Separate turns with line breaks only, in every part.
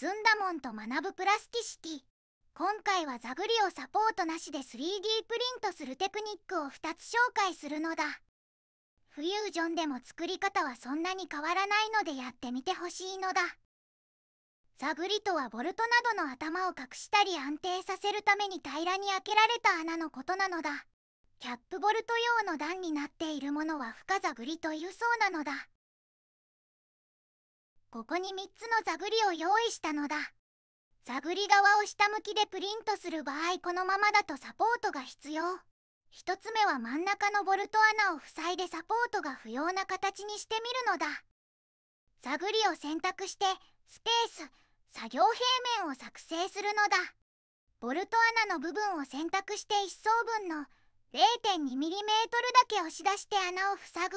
ずんだもんと学ぶプラスティシティ今回はザグリをサポートなしで 3D プリントするテクニックを2つ紹介するのだフュージョンでも作り方はそんなに変わらないのでやってみてほしいのだザグリとはボルトなどの頭を隠したり安定させるために平らに開けられた穴のことなのだキャップボルト用の段になっているものは深ザグリというそうなのだここに3つの座繰りを用意したのだ座繰り側を下向きでプリントする場合このままだとサポートが必要1つ目は真ん中のボルト穴を塞いでサポートが不要な形にしてみるのだ座繰りを選択してスペース作業平面を作成するのだボルト穴の部分を選択して1層分の 0.2mm だけ押し出して穴を塞ぐ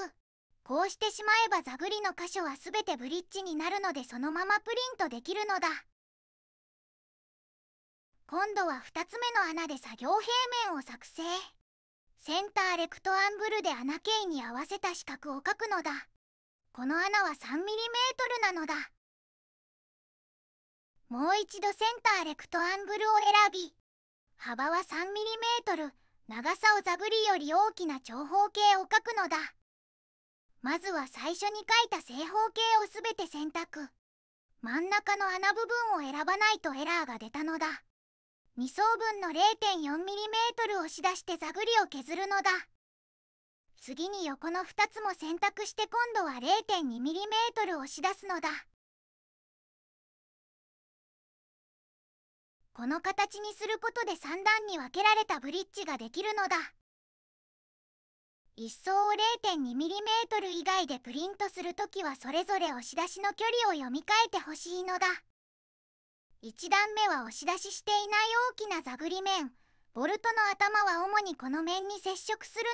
こうしてしまえばザグリの箇所は全てブリッジになるのでそのままプリントできるのだ今度は2つ目の穴で作業平面を作成センターレクトアンブルで穴径に合わせた四角を描くのだこの穴は 3mm なのだもう一度センターレクトアンブルを選び幅は 3mm 長さをザグリより大きな長方形を描くのだまずは最初に書いた正方形をすべて選択真ん中の穴部分を選ばないとエラーが出たのだ2層分の 0.4mm 押し出してザグリを削るのだ次に横の2つも選択して今度は 0.2mm 押し出すのだ
この形にするこ
とで3段に分けられたブリッジができるのだ一層を 0.2mm 以外でプリントするときはそれぞれ押し出しの距離を読み替えてほしいのだ1段目は押し出ししていない大きな座繰り面ボルトの頭は主にこの面に接触する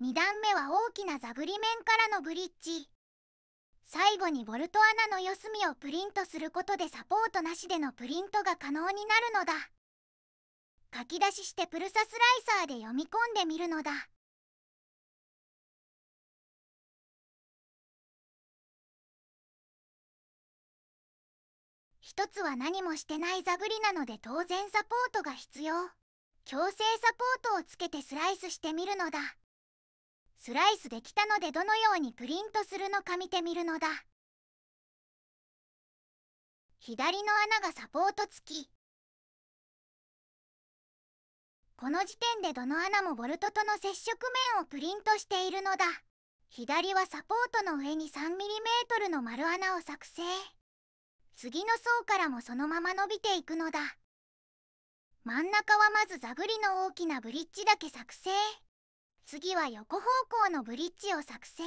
のだ2段目は大きな座繰り面からのブリッジ最後にボルト穴の四隅をプリントすることでサポートなしでのプリントが可能になるのだ書き出ししてプルサスライサーで読み込んでみるのだ一つは何もしてないザグリなので当然サポートが必要強制サポートをつけてスライスしてみるのだスライスできたのでどのようにプリントするのか見てみるのだ
左の穴がサポート付き
この時点でどの穴もボルトとの接触面をプリントしているのだ左はサポートの上に 3mm の丸穴を作成次の層からもそのまま伸びていくのだ真ん中はまず座繰りの大きなブリッジだけ作成次は横方向のブリッジを作成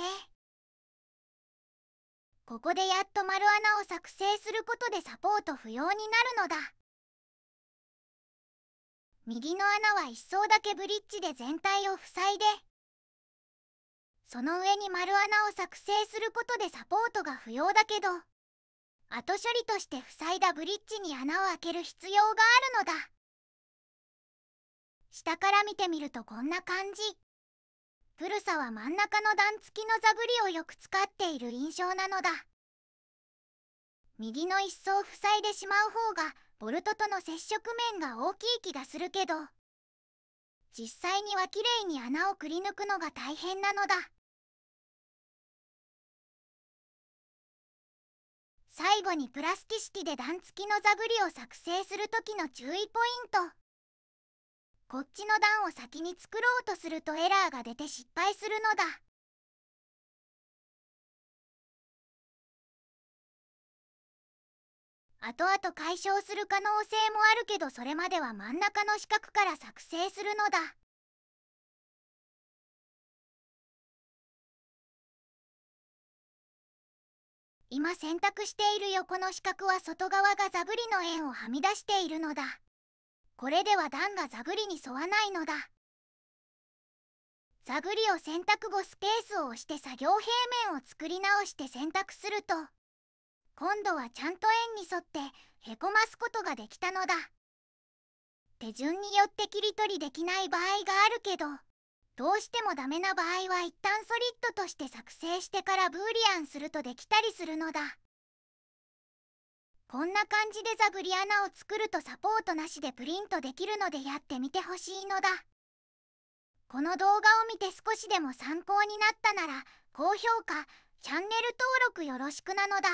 ここでやっと丸穴を作成することでサポート不要になるのだ右の穴は1層だけブリッジで全体を塞いでその上に丸穴を作成することでサポートが不要だけど後処理として塞いだブリッジに穴を開ける必要があるのだ下から見てみるとこんな感じプルサは真ん中の段付きの座グりをよく使っている印象なのだ右の一層塞いでしまう方がボルトとの接触面が大きい気がするけど実際にはきれいに穴をくり抜くのが大
変なのだ
最後にプラスチックで段付きの座繰りを作成する時の注意ポイントこっちの段を先に作ろうとするとエラーが出て失敗
するのだ後々解消する可能性もあるけどそれまでは真ん中の四角から作成するのだ今選択
している横の四角は外側がザグリの円をはみ出しているのだこれでは段がザグリに沿わないのだザグリを選択後スペースを押して作業平面を作り直して選択すると今度はちゃんと円に沿ってへこますことができたのだ手順によって切り取りできない場合があるけどどうしてもダメな場合は一旦ソリッドとして作成してからブーリアンするとできたりするのだこんな感じでザグリアナを作るとサポートなしでプリントできるのでやってみてほしいのだこの動画を見て少しでも参考になったなら高評価チャンネル登録よろしくなのだ